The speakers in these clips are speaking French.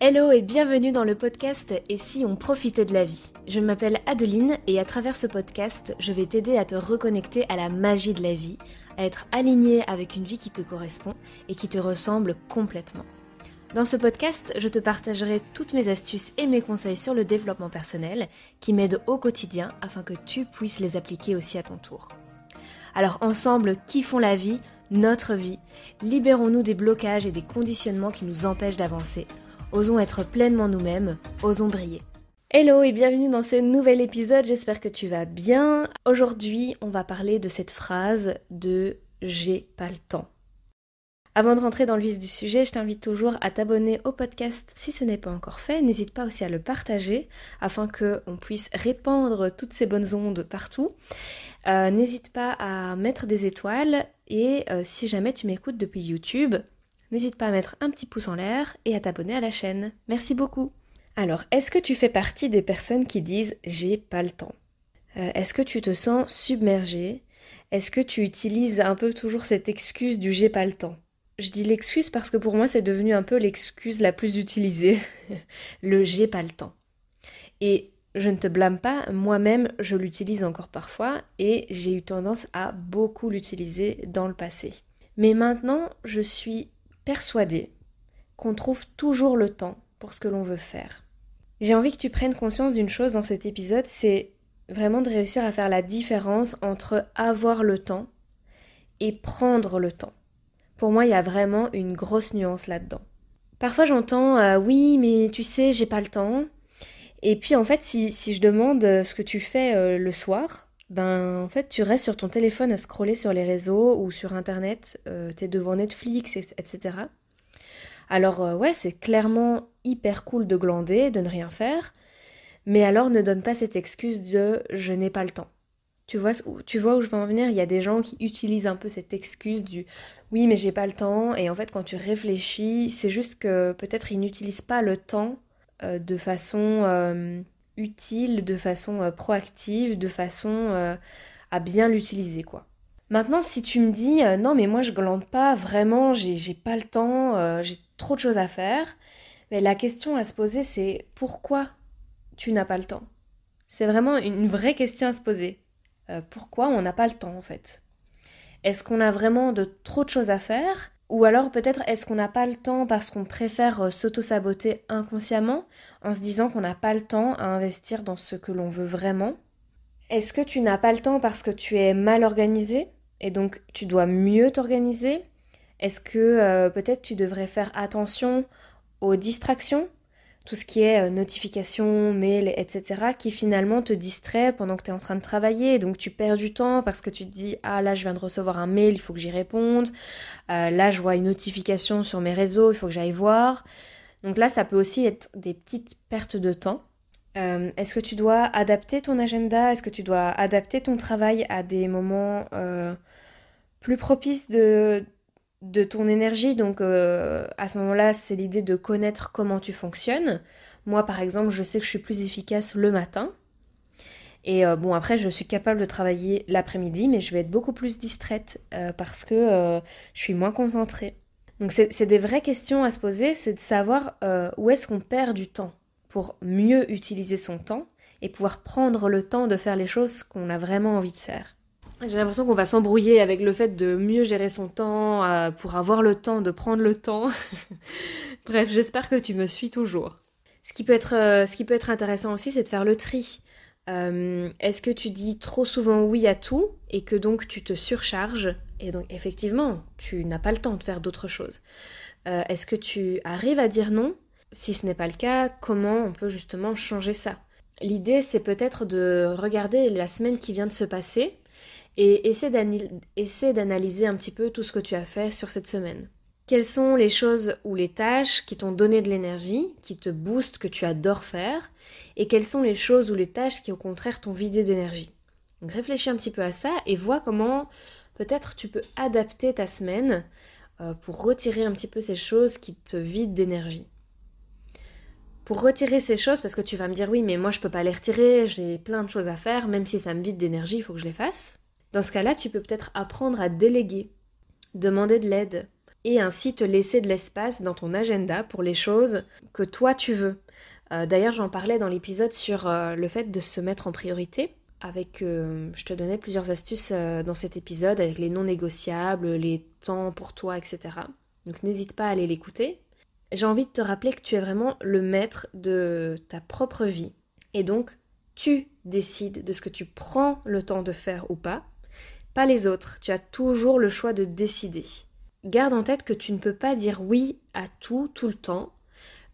Hello et bienvenue dans le podcast Et si on profitait de la vie Je m'appelle Adeline et à travers ce podcast, je vais t'aider à te reconnecter à la magie de la vie, à être aligné avec une vie qui te correspond et qui te ressemble complètement. Dans ce podcast, je te partagerai toutes mes astuces et mes conseils sur le développement personnel qui m'aident au quotidien afin que tu puisses les appliquer aussi à ton tour. Alors ensemble, qui font la vie, notre vie, libérons-nous des blocages et des conditionnements qui nous empêchent d'avancer Osons être pleinement nous-mêmes, osons briller. Hello et bienvenue dans ce nouvel épisode, j'espère que tu vas bien. Aujourd'hui, on va parler de cette phrase de j'ai pas le temps. Avant de rentrer dans le vif du sujet, je t'invite toujours à t'abonner au podcast si ce n'est pas encore fait. N'hésite pas aussi à le partager afin qu'on puisse répandre toutes ces bonnes ondes partout. Euh, n'hésite pas à mettre des étoiles et euh, si jamais tu m'écoutes depuis YouTube, n'hésite pas à mettre un petit pouce en l'air et à t'abonner à la chaîne. Merci beaucoup. Alors, est-ce que tu fais partie des personnes qui disent j'ai pas le temps euh, Est-ce que tu te sens submergée Est-ce que tu utilises un peu toujours cette excuse du j'ai pas le temps Je dis l'excuse parce que pour moi c'est devenu un peu l'excuse la plus utilisée, le j'ai pas le temps. Et je ne te blâme pas, moi-même je l'utilise encore parfois et j'ai eu tendance à beaucoup l'utiliser dans le passé. Mais maintenant, je suis persuadée qu'on trouve toujours le temps pour ce que l'on veut faire. J'ai envie que tu prennes conscience d'une chose dans cet épisode, c'est vraiment de réussir à faire la différence entre avoir le temps et prendre le temps. Pour moi, il y a vraiment une grosse nuance là-dedans. Parfois, j'entends euh, oui, mais tu sais, j'ai pas le temps. Et puis, en fait, si, je demande euh, ce que tu fais euh, le soir, ben en fait tu restes sur ton téléphone à scroller sur les réseaux ou sur internet, euh, t'es devant Netflix, etc. Alors euh, ouais, c'est clairement hyper cool de glander, de ne rien faire, mais alors ne donne pas cette excuse de je n'ai pas le temps. Tu vois, tu vois où je veux en venir Il y a des gens qui utilisent un peu cette excuse du oui mais j'ai pas le temps et en fait quand tu réfléchis, c'est juste que peut-être ils n'utilisent pas le temps euh, de façon utile, de façon euh, proactive, de façon euh, à bien l'utiliser quoi. Maintenant, si tu me dis euh, non, mais moi je glande pas vraiment, j'ai pas le temps, j'ai trop de choses à faire, mais la question à se poser c'est pourquoi tu n'as pas le temps C'est vraiment une vraie question à se poser. pourquoi on n'a pas le temps en fait Est-ce qu'on a vraiment de trop de choses à faire ou alors peut-être est-ce qu'on n'a pas le temps parce qu'on préfère euh, s'auto-saboter inconsciemment en se disant qu'on n'a pas le temps à investir dans ce que l'on veut vraiment Est-ce que tu n'as pas le temps parce que tu es mal organisé et donc tu dois mieux t'organiser Est-ce que euh, peut-être tu devrais faire attention aux distractions tout ce qui est euh, notifications, mails, etc., qui finalement te distrait pendant que tu es en train de travailler. Donc tu perds du temps parce que tu te dis Ah là, je viens de recevoir un mail, il faut que j'y réponde. Euh, là, je vois une notification sur mes réseaux, il faut que j'aille voir. Donc là, ça peut aussi être des petites pertes de temps. Euh, est-ce que tu dois adapter ton agenda Est-ce que tu dois adapter ton travail à des moments plus propices de, de ton énergie. Donc euh, à ce moment-là, c'est l'idée de connaître comment tu fonctionnes. Moi, par exemple, je sais que je suis plus efficace le matin. Et euh, bon, après, je suis capable de travailler l'après-midi, mais je vais être beaucoup plus distraite euh, parce que je suis moins concentrée. Donc c'est des vraies questions à se poser, c'est de savoir où est-ce qu'on perd du temps pour mieux utiliser son temps et pouvoir prendre le temps de faire les choses qu'on a vraiment envie de faire. J'ai l'impression qu'on va s'embrouiller avec le fait de mieux gérer son temps, euh, pour avoir le temps, de prendre le temps. Bref, j'espère que tu me suis toujours. Ce qui peut être, euh, ce qui peut être intéressant aussi, c'est de faire le tri. Euh, est-ce que tu dis trop souvent oui à tout et que donc tu te surcharges et donc effectivement tu n'as pas le temps de faire d'autres choses Est-ce que tu arrives à dire non Si ce n'est pas le cas, comment on peut justement changer ça L'idée, c'est peut-être de regarder la semaine qui vient de se passer et essaie d'analyser un petit peu tout ce que tu as fait sur cette semaine. Quelles sont les choses ou les tâches qui t'ont donné de l'énergie, qui te boostent, que tu adores faire, et quelles sont les choses ou les tâches qui au contraire t'ont vidé d'énergie. Donc réfléchis un petit peu à ça et vois comment peut-être tu peux adapter ta semaine euh, pour retirer un petit peu ces choses qui te vident d'énergie pour retirer ces choses, parce que tu vas me dire oui, mais moi je peux pas les retirer, j'ai plein de choses à faire, même si ça me vide d'énergie, il faut que je les fasse. Dans ce cas-là, tu peux peut-être apprendre à déléguer, demander de l'aide, et ainsi te laisser de l'espace dans ton agenda pour les choses que toi tu veux. Euh, d'ailleurs, j'en parlais dans l'épisode sur euh, le fait de se mettre en priorité. Avec, euh, je te donnais plusieurs astuces dans cet épisode avec les non négociables, les temps pour toi, etc. Donc n'hésite pas à aller l'écouter. J'ai envie de te rappeler que tu es vraiment le maître de ta propre vie. Et donc, tu décides de ce que tu prends le temps de faire ou pas, pas les autres. Tu as toujours le choix de décider. Garde en tête que tu ne peux pas dire oui à tout, tout le temps.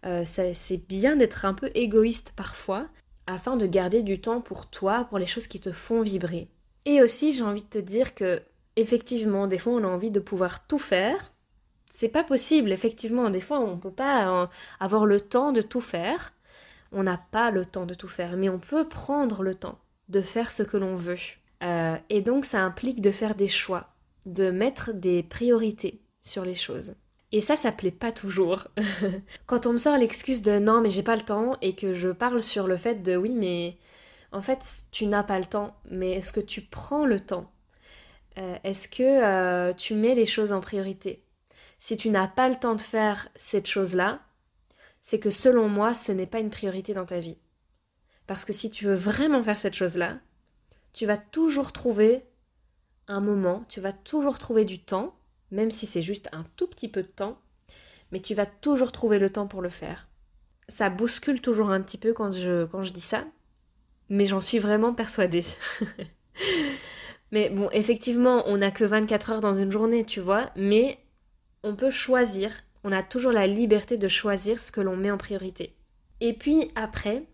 Euh, c'est bien d'être un peu égoïste parfois, afin de garder du temps pour toi, pour les choses qui te font vibrer. Et aussi, j'ai envie de te dire que, effectivement, des fois, on a envie de pouvoir tout faire. C'est pas possible, effectivement. Des fois, on ne peut pas euh, avoir le temps de tout faire. On n'a pas le temps de tout faire, mais on peut prendre le temps de faire ce que l'on veut. Euh, et donc ça implique de faire des choix, de mettre des priorités sur les choses. Et ça, ça plaît pas toujours. Quand on me sort l'excuse de non mais j'ai pas le temps et que je parle sur le fait de oui mais en fait tu n'as pas le temps, mais est-ce que tu prends le temps euh, Est-ce que euh, tu mets les choses en priorité Si tu n'as pas le temps de faire cette chose-là, c'est que selon moi ce n'est pas une priorité dans ta vie. Parce que si tu veux vraiment faire cette chose-là, tu vas toujours trouver un moment, tu vas toujours trouver du temps, même si c'est juste un tout petit peu de temps, mais tu vas toujours trouver le temps pour le faire. Ça bouscule toujours un petit peu quand je, quand je dis ça, mais j'en suis vraiment persuadée. mais bon, effectivement, on n'a que 24 heures dans une journée, tu vois, mais on peut choisir, on a toujours la liberté de choisir ce que l'on met en priorité. Et puis après,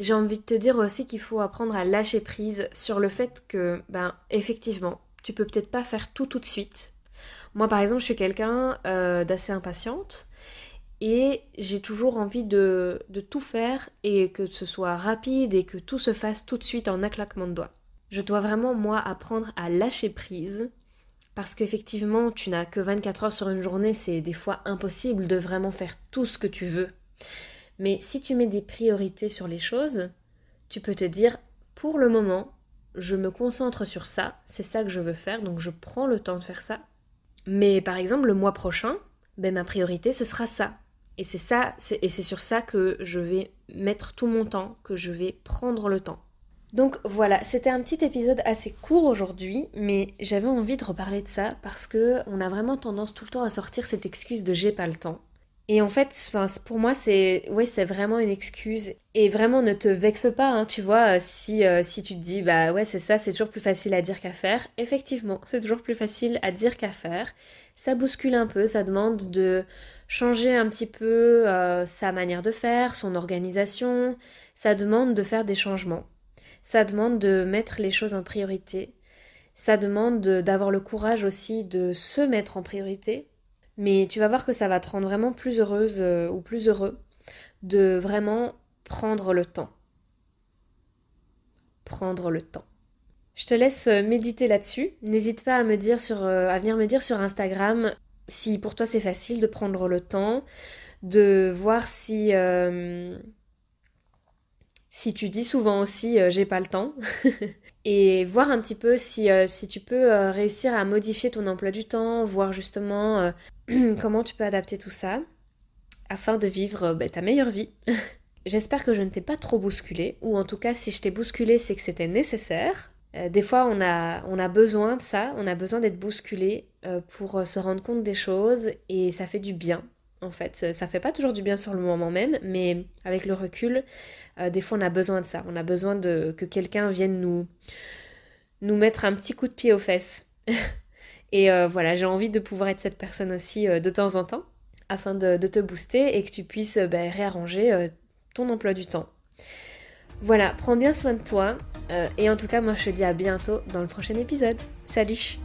j'ai envie de te dire aussi qu'il faut apprendre à lâcher prise sur le fait que, ben, effectivement, tu peux peut-être pas faire tout tout de suite. Moi, par exemple, je suis quelqu'un euh, d'assez impatiente et j'ai toujours envie de, de, tout faire et que ce soit rapide et que tout se fasse tout de suite en un claquement de doigts. Je dois vraiment, moi, apprendre à lâcher prise parce qu'effectivement, tu n'as que 24 heures sur une journée, c'est des fois impossible de vraiment faire tout ce que tu veux. Mais si tu mets des priorités sur les choses, tu peux te dire, pour le moment, je me concentre sur ça, c'est ça que je veux faire, donc je prends le temps de faire ça. Mais par exemple, le mois prochain, ben, ma priorité, ce sera ça. Et c'est ça, et c'est sur ça que je vais mettre tout mon temps, que je vais prendre le temps. Donc voilà, c'était un petit épisode assez court aujourd'hui, mais j'avais envie de reparler de ça parce que on a vraiment tendance tout le temps à sortir cette excuse de j'ai pas le temps. Et en fait, pour moi, c'est ouais, c'est vraiment une excuse. Et vraiment, ne te vexe pas, hein, tu vois, euh, euh, si, tu te dis, bah ouais, c'est ça, c'est toujours plus facile à dire qu'à faire. Effectivement, c'est toujours plus facile à dire qu'à faire. Ça bouscule un peu, ça demande de changer un petit peu euh, sa manière de faire, son organisation. Ça demande de faire des changements. Ça demande de mettre les choses en priorité. Ça demande d'avoir le courage aussi de se mettre en priorité mais tu vas voir que ça va te rendre vraiment plus heureuse euh, ou plus heureux de vraiment prendre le temps. Prendre le temps. Je te laisse euh, méditer là-dessus. N'hésite pas à, me dire sur, euh, à venir me dire sur Instagram si pour toi c'est facile de prendre le temps, de voir si... si tu dis souvent aussi j'ai pas le temps et voir un petit peu si, tu peux réussir à modifier ton emploi du temps, voir justement comment tu peux adapter tout ça afin de vivre bah, ta meilleure vie. J'espère que je ne t'ai pas trop bousculé, ou en tout cas si je t'ai bousculé c'est que c'était nécessaire. Euh, des fois on a, on a besoin de ça, on a besoin d'être bousculé euh, pour euh, se rendre compte des choses et ça fait du bien en fait. Ça fait pas toujours du bien sur le moment même, mais avec le recul, des fois on a besoin de ça. On a besoin de que quelqu'un vienne nous, nous mettre un petit coup de pied aux fesses. Et euh, voilà, j'ai envie de pouvoir être cette personne aussi euh, de temps en temps, afin de, te booster et que tu puisses euh, bah, réarranger ton emploi du temps. Voilà, prends bien soin de toi, et en tout cas, moi je te dis à bientôt dans le prochain épisode. Salut